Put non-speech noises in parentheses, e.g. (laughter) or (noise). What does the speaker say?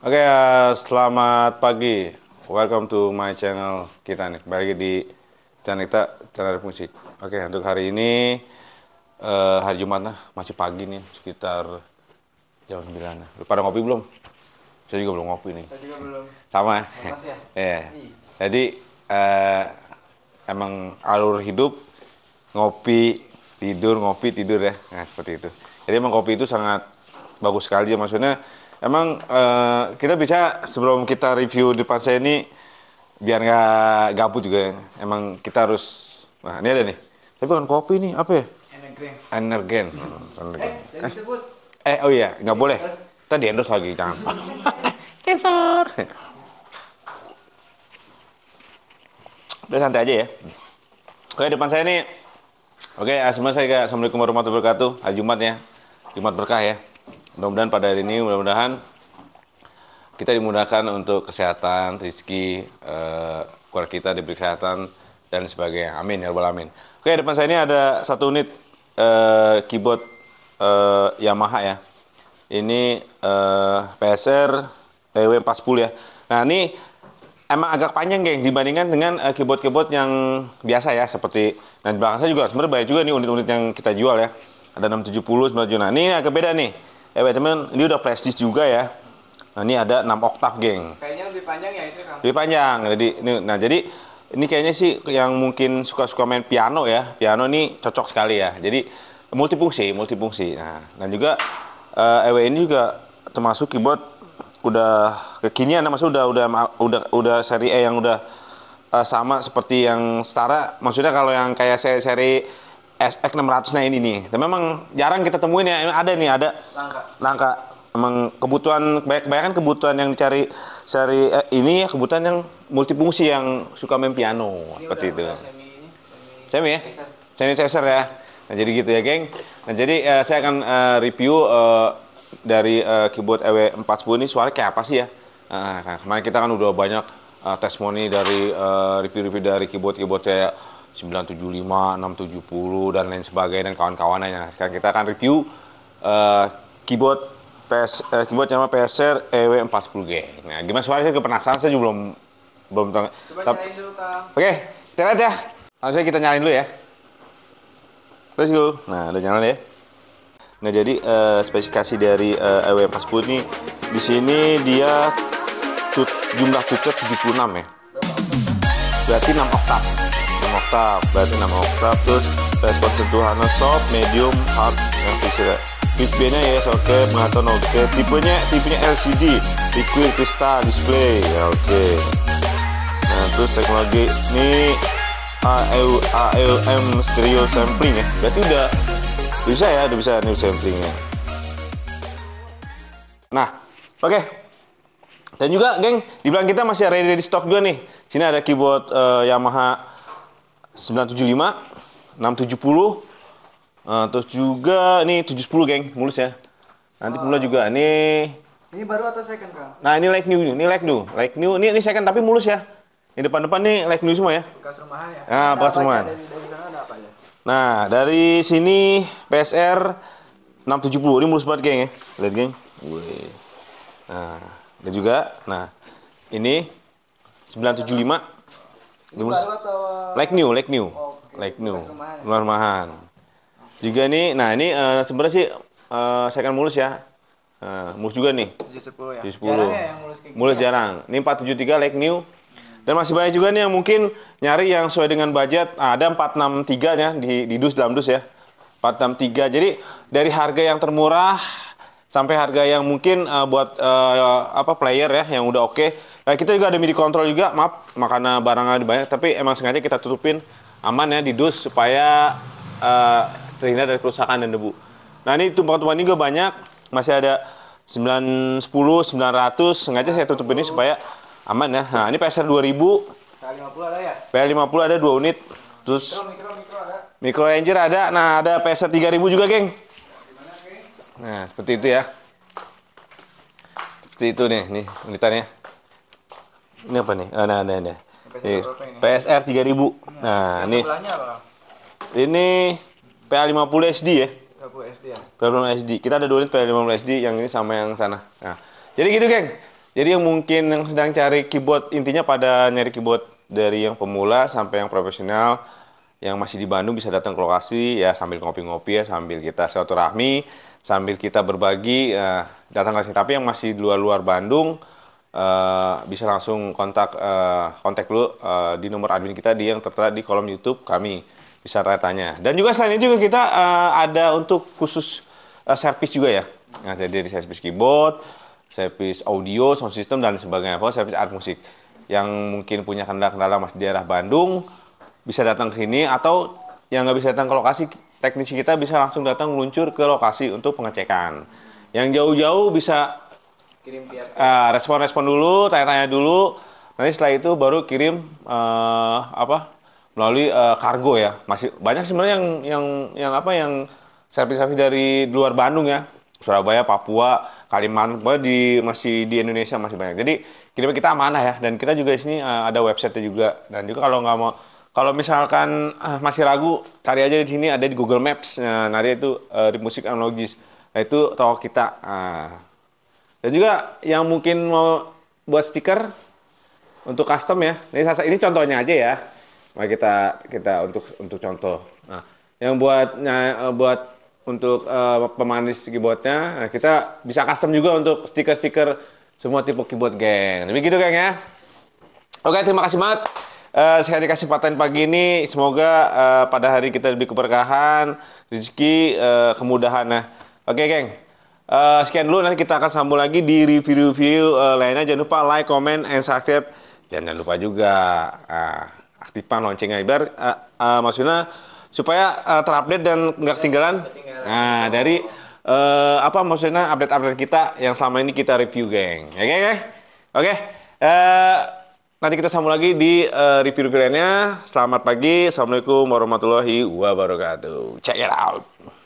Oke, okay, uh, eh, selamat pagi. Welcome to my channel kita nih. Balik di channel kita channel musik. Oke, okay, untuk hari ini uh, hari Jumat nah, masih pagi nih sekitar jam 9. Nah. Lu pada ngopi belum? Saya juga belum ngopi nih. Saya juga belum. Sama. Mas ya. yeah. Ya? (laughs) Iya. Jadi uh, emang alur hidup ngopi, tidur, ngopi, tidur ya. Nah, seperti itu. Jadi emang kopi itu sangat bagus sekali ya maksudnya emang uh, kita bisa sebelum kita review di saya ini biar nggak gabut juga ya. emang kita harus nah ini ada nih tapi bukan kopi nih apa ya energen energen, oh, Eh, eh, eh oh iya nggak boleh tadi endorse lagi jangan (laughs) sensor udah santai aja ya oke depan saya ini. oke eh, saya assalamualaikum warahmatullahi wabarakatuh hari Jumat ya Jumat berkah ya Mudah-mudahan pada hari ini mudah-mudahan kita dimudahkan untuk kesehatan, rizki uh, keluarga kita diberi kesehatan dan sebagainya. Amin ya robbal amin. Oke, depan saya ini ada satu unit uh, keyboard uh, Yamaha ya. Ini uh, PSR EW40 ya. Nah, ini emang agak panjang, geng, dibandingkan dengan keyboard-keyboard yang biasa ya, seperti nah di belakang saya juga sebenarnya banyak juga nih unit-unit yang kita jual ya. Ada 670, 970. Nah, ini agak beda nih Eh, wait teman, ini udah prestis juga ya. Nah, ini ada 6 oktav, geng. Kayaknya lebih panjang ya itu, Kang. Lebih panjang. Jadi, ini, nah jadi ini kayaknya sih yang mungkin suka-suka main piano ya. Piano ini cocok sekali ya. Jadi multifungsi, multifungsi. Nah, dan juga uh, eh, EW ini juga termasuk keyboard udah kekinian maksudnya udah udah udah udah seri E yang udah uh, sama seperti yang setara maksudnya kalau yang kayak seri seri SX 600 nah ini nih. tapi memang jarang kita temuin ya. Ada nih, ada langka. Langka. Emang kebutuhan banyak banyak kan kebutuhan yang dicari cari eh, ini ya kebutuhan yang multifungsi yang suka main piano ini seperti itu. Semi, ini, semi, semi ya. Semi Caesar ya. Nah, jadi gitu ya, geng. Nah, jadi uh, saya akan uh, review uh, dari uh, keyboard EW410 ini suara kayak apa sih ya? nah, kemarin kita kan udah banyak uh, testimoni dari review review-review dari keyboard-keyboard kayak 975, 670 dan lain sebagainya dan kawan-kawannya. Sekarang kita akan review uh, keyboard PS uh, eh, keyboard nama PSR EW40G. Nah, gimana suaranya saya penasaran saya juga belum belum tahu. Coba nyalain dulu, Kang. Oke, okay, kita lihat ya. Langsung kita nyalain dulu ya. Let's go. Nah, udah nyala ya. Nah, jadi uh, spesifikasi dari e uh, EW40 ini di sini dia tut, jumlah tutup 76 ya. Berarti 6 oktav oktav berarti 6 oktav terus eh, respon sentuhannya soft medium hard yang bisa display nya yes oke okay. maraton oke okay. tipenya tipenya LCD liquid crystal display ya oke okay. nah terus teknologi ini AEU, AEUM stereo sampling ya berarti udah bisa ya udah bisa new samplingnya nah oke okay. dan juga geng di belakang kita masih ready di stock juga nih sini ada keyboard uh, Yamaha 975, 670, uh, terus juga ini 710 geng, mulus ya. Nanti pula juga ini ini baru atau second kang? Nah ini like new, ini like new, like new. Ini ini second tapi mulus ya. Ini depan-depan nih like new semua ya. Bekas rumahan ya. Nah, bekas rumahan. Dari, ya? Nah, dari sini PSR 670. Ini mulus banget geng ya. Lihat geng. Wih. Nah, ada juga nah ini 975 ini baru atau like new, like new. Oh, okay. Like new. Luar mahan. Juga nih, nah ini uh, sebenarnya sih uh, saya akan mulus ya. Uh, mulus juga nih. Di ya. 10. Jarang ya yang mulus kayak Mulus gitu ya? jarang. Ini 473 like new. Dan masih banyak juga nih yang mungkin nyari yang sesuai dengan budget. Nah, ada 463 nya di, di dus dalam dus ya. 463. Jadi dari harga yang termurah sampai harga yang mungkin uh, buat uh, apa player ya yang udah oke okay, Eh, kita juga ada midi control juga, maaf, makanan barangnya banyak, tapi emang sengaja kita tutupin aman ya di dus supaya uh, terhindar dari kerusakan dan debu. Nah ini tumpukan-tumpukan ini juga banyak, masih ada 9, 10, 900, sengaja saya tutup ini supaya aman ya. Nah ini PSR 2000, PSR 50 ada 2 ya? unit, terus Micro Ranger ada, nah ada PSR 3000 juga geng. Nah seperti itu ya. Seperti itu nih, nih unitannya. Ini apa nih? Oh, nah, nah, nah. Ini. PSR 3000. Iya. Nah, nah ini. Apa? Ini PA50 SD ya. 50 SD ya. PA50 SD. Kita ada dua unit PA50 SD yang ini sama yang sana. Nah. Jadi gitu, geng. Jadi yang mungkin yang sedang cari keyboard intinya pada nyari keyboard dari yang pemula sampai yang profesional yang masih di Bandung bisa datang ke lokasi ya sambil ngopi-ngopi ya sambil kita silaturahmi sambil kita berbagi uh, datang ke sini tapi yang masih di luar-luar Bandung Eh, bisa langsung kontak uh, kontak lu uh, eh, di nomor admin kita di yang tertera di kolom YouTube kami bisa tanya. Dan juga selain itu juga kita uh, ada untuk khusus uh, service juga ya. Nah, jadi dari service keyboard, service audio, sound system dan sebagainya, apa service art musik. Yang mungkin punya kendala-kendala mas di daerah Bandung bisa datang ke sini atau yang nggak bisa datang ke lokasi teknisi kita bisa langsung datang meluncur ke lokasi untuk pengecekan. Yang jauh-jauh bisa kirim uh, respon-respon dulu, tanya-tanya dulu. Nanti setelah itu baru kirim uh, apa melalui uh, kargo ya. Masih banyak sebenarnya yang yang yang apa yang servis-servis dari luar Bandung ya. Surabaya, Papua, Kalimantan, di masih di Indonesia masih banyak. Jadi kirim kita amanah ya dan kita juga di sini uh, ada websitenya juga dan juga kalau nggak mau kalau misalkan uh, masih ragu cari aja di sini ada di Google Maps. Nah, nanti itu uh, di musik analogis. Nah, itu toko kita. Uh, dan juga yang mungkin mau buat stiker untuk custom ya. Ini ini contohnya aja ya. Mari kita kita untuk untuk contoh. Nah, yang buat eh, buat untuk uh, pemanis keyboardnya, nah, kita bisa custom juga untuk stiker-stiker semua tipe keyboard geng. gitu geng ya. Oke, terima kasih banget. Uh, eh, saya dikasih paten pagi ini, semoga uh, pada hari kita lebih keberkahan, rezeki, uh, kemudahan. Nah. Oke, geng. Uh, sekian dulu nanti kita akan sambung lagi di review-review uh, lainnya. Jangan lupa like, comment, and subscribe. Dan jangan lupa juga uh, aktifkan loncengnya biar uh, uh, maksudnya supaya uh, terupdate dan nggak ketinggalan. Nah, dari uh, apa maksudnya update-update kita yang selama ini kita review, geng. Ya, ya? oke oke okay? Oke. Okay. Uh, nanti kita sambung lagi di uh, review-review lainnya. Selamat pagi. Assalamualaikum warahmatullahi wabarakatuh. Check it out.